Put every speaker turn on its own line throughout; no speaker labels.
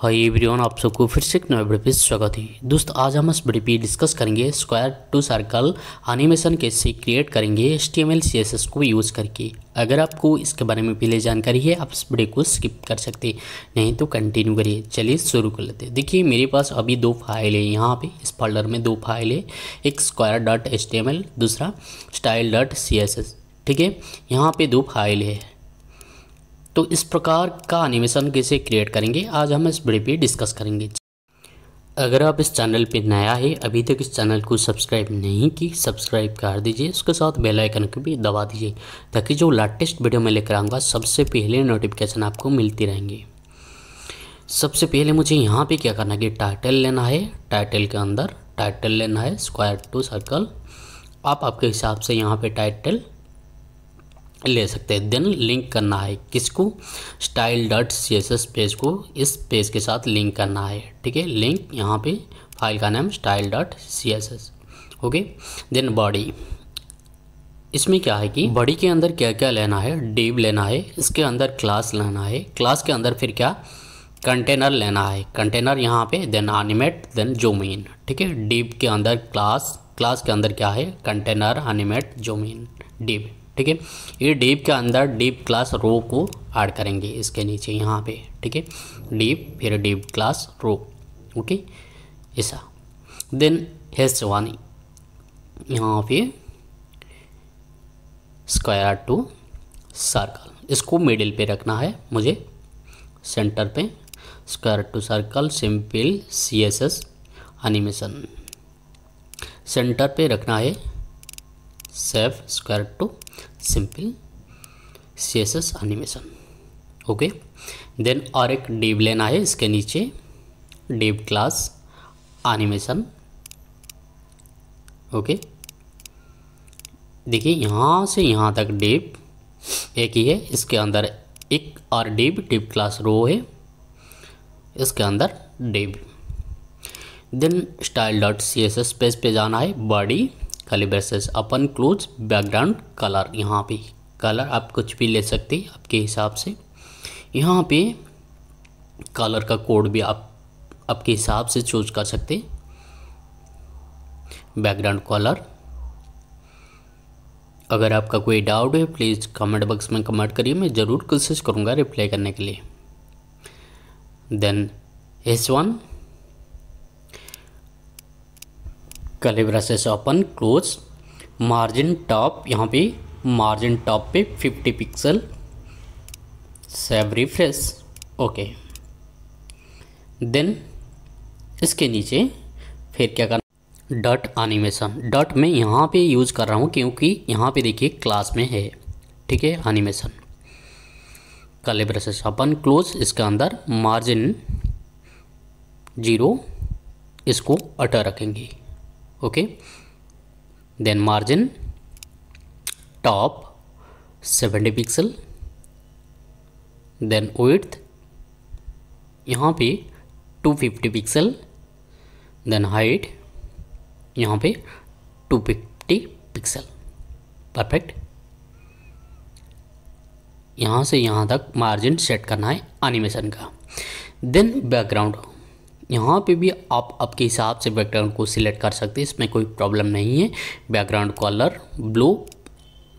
hi everyone आप सबको फिर से एक नए वीडियो पे स्वागत है दोस्त आज हम इस वीडियो पे डिस्कस करेंगे स्क्वायर टू सर्कल एनिमेशन कैसे क्रिएट करेंगे एस टी को यूज़ करके अगर आपको इसके बारे में पहले जानकारी है आप इस वीडियो को स्किप कर सकते नहीं तो कंटिन्यू करिए चलिए शुरू कर लेते हैं देखिए मेरे पास अभी दो फाइल है यहाँ पे इस फोल्डर में दो फाइल है एक स्क्वायर डॉट एच दूसरा स्टाइल डॉट सी ठीक है यहाँ पर दो फाइल है तो इस प्रकार का एनिमेशन कैसे क्रिएट करेंगे आज हम इस वीडियो पे डिस्कस करेंगे अगर आप इस चैनल पे नया है अभी तक इस चैनल को सब्सक्राइब नहीं की सब्सक्राइब कर दीजिए उसके साथ बेल आइकन को भी दबा दीजिए ताकि जो लेटेस्ट वीडियो मैं लेकर आऊँगा सबसे पहले नोटिफिकेशन आपको मिलती रहेंगी सबसे पहले मुझे यहाँ पे क्या करना है कि टाइटल लेना है टाइटल के अंदर टाइटल लेना है स्क्वायर टू सर्कल आप आपके हिसाब से यहाँ पे टाइटल ले सकते हैं देन लिंक करना है किसको style dot C S S page को इस पेज के साथ लिंक करना है ठीक है लिंक यहाँ पे फाइल का नाम style dot C S S okay then body इसमें क्या है कि बॉडी के अंदर क्या क्या लेना है डीव लेना है इसके अंदर क्लास लेना है क्लास के अंदर फिर क्या कंटेनर लेना है कंटेनर यहाँ पे then animate then zoom in ठीक है डीप के अंदर क्लास क्लास के अंदर क्या है कंटेनर एनिमेट जोमिन डिब ठीक है ये डीप के अंदर डीप क्लास रो को ऐड करेंगे इसके नीचे यहाँ पे ठीक है डीप फिर डीप क्लास रो ओके ऐसा देन हेस वन यहाँ पे स्क्वायर टू सर्कल इसको मिडिल पे रखना है मुझे सेंटर पे square to circle simple C S S animation centre पे रखना है save square to simple C S S animation okay then और एक डिव लेना है इसके नीचे डिव क्लास एनिमेशन ओके देखिए यहाँ से यहाँ तक डिव एक ही है इसके अंदर एक और डिव डिव क्लास रो है इसके अंदर div then style dot C S S page पे जाना है बॉडी खाली braces open close background colour यहाँ पे कलर आप कुछ भी ले सकते हैं आपके हिसाब से यहाँ पे कलर का कोड भी आप आपके हिसाब से चूज कर सकते बैकग्राउंड कलर अगर आपका कोई डाउट है प्लीज़ कमेंट बॉक्स में कमेंट करिए मैं ज़रूर कोशिश करूँगा रिप्लाई करने के लिए then S one curly braces open close margin top यहाँ पे मार्जिन टॉप पे 50 pixel save refresh okay then इसके नीचे फिर क्या करना डट एनिमेशन डट मैं यहाँ पे यूज़ कर रहा हूँ क्योंकि यहाँ पे देखिए क्लास में है ठीक है एनिमेशन कले कलेब्रसेस अपन क्लोज इसके अंदर मार्जिन जीरो इसको अटर रखेंगे okay then margin top 70 pixel then width यहाँ पे 250 पिक्सल देन हाइट यहाँ पे 250 पिक्सल परफेक्ट यहाँ से यहाँ तक मार्जिन सेट करना है एनिमेशन का देन बैकग्राउंड यहाँ पे भी आप आपके हिसाब से बैकग्राउंड को सिलेक्ट कर सकते हैं इसमें कोई प्रॉब्लम नहीं है बैकग्राउंड कलर ब्लू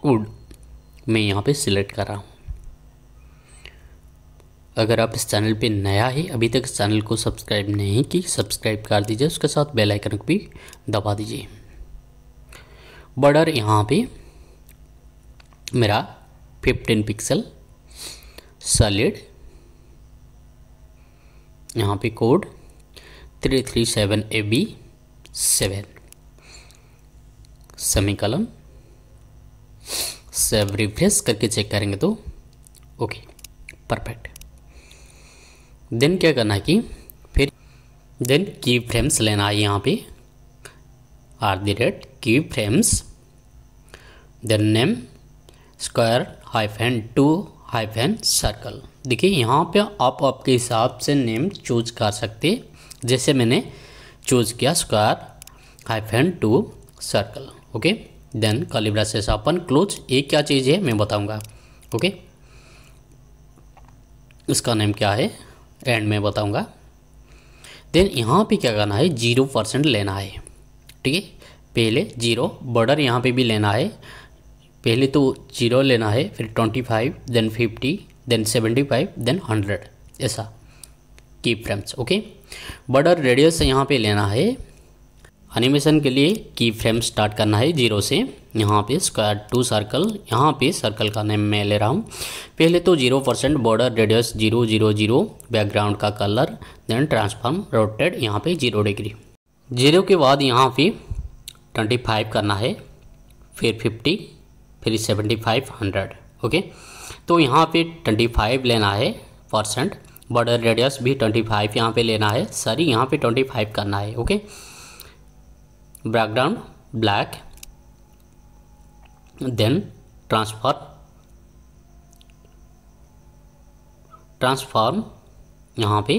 वुड मैं यहाँ पे सिलेक्ट कर रहा हूँ अगर आप इस चैनल पे नया है अभी तक इस चैनल को सब्सक्राइब नहीं की सब्सक्राइब कर दीजिए उसके साथ बेल आइकन को भी दबा दीजिए बॉर्डर यहाँ पे मेरा 15 पिक्सल सॉलिड यहाँ पे code three three seven A B सब रिफ्रेश करके चेक करेंगे तो ओके परफेक्ट देन क्या करना है कि फिर देन की फ्रेम्स लेना है यहाँ पे at the rate key frames then name square hyphen to hyphen circle देखिए यहाँ पे आप आपके हिसाब से नेम चूज कर सकते हैं जैसे मैंने चूज किया square hyphen to circle okay then curly braces open close ये क्या चीज़ है मैं बताऊंगा ओके इसका नेम क्या है एंड में बताऊंगा देन यहाँ पे क्या करना है जीरो परसेंट लेना है ठीक है पहले जीरो बॉर्डर यहाँ पे भी लेना है पहले तो जीरो लेना है फिर twenty five then fifty then seventy five then hundred ऐसा key frames okay border radius से यहाँ पे लेना है एनिमेशन के लिए की फ्रेम स्टार्ट करना है जीरो से यहाँ पे स्क्वायर टू सर्कल यहाँ पे सर्कल का नेम मैं ले रहा हूँ पहले तो zero percent border radius zero zero zero background का कलर देन ट्रांसफॉर्म रोटेड यहाँ पे जीरो डिग्री जीरो के बाद यहाँ पे ट्वेंटी फाइव करना है फिर फिफ्टी फिर सेवेंटी फाइव हंड्रेड ओके तो यहाँ पे ट्वेंटी फाइव लेना है परसेंट बॉर्डर रेडियस भी ट्वेंटी फाइव यहाँ पर लेना है सॉरी यहाँ पे ट्वेंटी फाइव करना है okay background black then transfer transform यहाँ पे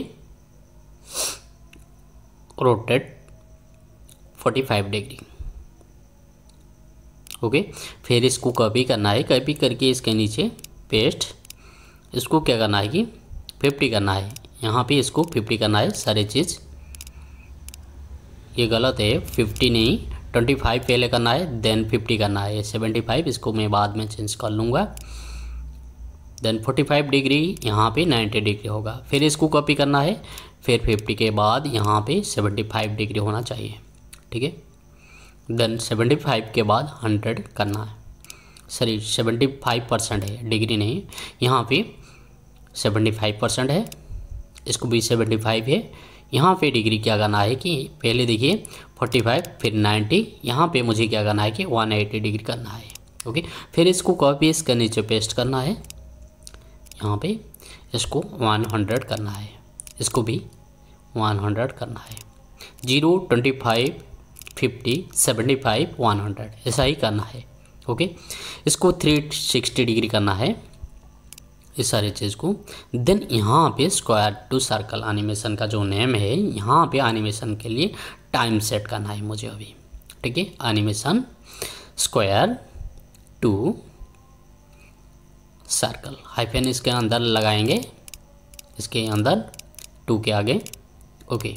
रोटेट 45 डिग्री ओके फिर इसको कॉपी करना है कॉपी करके इसके नीचे पेस्ट इसको क्या करना है कि फिफ्टी करना है यहाँ पे इसको फिफ्टी करना है सारी चीज़ ये गलत है फिफ्टी नहीं ट्वेंटी फाइव पहले करना है देन फिफ्टी करना है सेवेंटी फाइव इसको मैं बाद में चेंज कर लूँगा देन फोर्टी फाइव डिग्री यहाँ पे नाइन्टी डिग्री होगा फिर इसको कॉपी करना है फिर फिफ्टी के बाद यहाँ पे सेवेंटी फाइव डिग्री होना चाहिए ठीक है देन सेवेंटी फाइव के बाद हंड्रेड करना है सॉरी सेवेंटी फाइव परसेंट है डिग्री नहीं यहाँ पे सेवेंटी फाइव परसेंट है इसको भी सेवेंटी फाइव है यहाँ पे डिग्री क्या करना है कि पहले देखिए फोर्टी फाइव फिर नाइन्टी यहाँ पे मुझे क्या करना है कि वन एटी डिग्री करना है ओके फिर इसको कॉपी इसके नीचे पेस्ट करना है यहाँ पे इसको वन हंड्रेड करना है इसको भी वन हंड्रेड करना है zero twenty five fifty seventy five one hundred ऐसा ही करना है ओके इसको थ्री सिक्सटी डिग्री करना है इस सारी चीज़ को देन यहाँ पे स्क्वायर टू सर्कल एनिमेशन का जो नेम है यहाँ पे एनिमेशन के लिए टाइम सेट करना है मुझे अभी ठीक है animation square to circle hyphen इसके अंदर लगाएंगे इसके अंदर टू के आगे ओके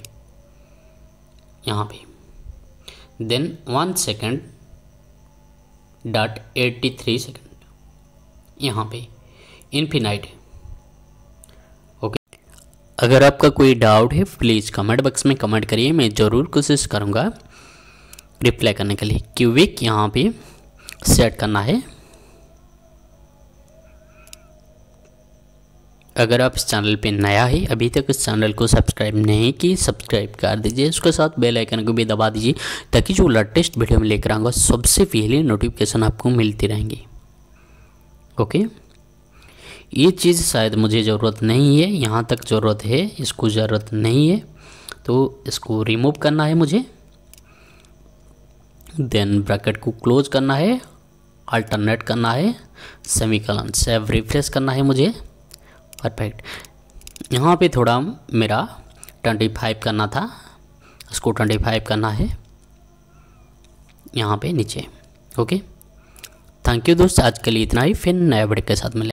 यहाँ पे then one second dot eighty three second यहाँ पे इन्फिनाइट ओके अगर आपका कोई डाउट है प्लीज़ कमेंट बॉक्स में कमेंट करिए मैं ज़रूर कोशिश करूँगा रिप्लाई करने के लिए क्यूबिक यहाँ पे सेट करना है अगर आप इस चैनल पे नया है अभी तक इस चैनल को सब्सक्राइब नहीं की सब्सक्राइब कर दीजिए उसके साथ बेल आइकन को भी दबा दीजिए ताकि जो लेटेस्ट वीडियो में लेकर आऊँगा सबसे पहले नोटिफिकेशन आपको मिलती रहेंगी ओके ये चीज़ शायद मुझे ज़रूरत नहीं है यहाँ तक ज़रूरत है इसको ज़रूरत नहीं है तो इसको रिमूव करना है मुझे देन ब्रैकेट को क्लोज करना है अल्टरनेट करना है सेमीकलन सेव रिफ्रेश करना है मुझे परफेक्ट यहाँ पे थोड़ा मेरा ट्वेंटी फाइव करना था इसको फाइव करना है यहाँ पे नीचे ओके थैंक यू दोस्त आज के लिए इतना ही फिर नए बड़े के साथ मिलेंगे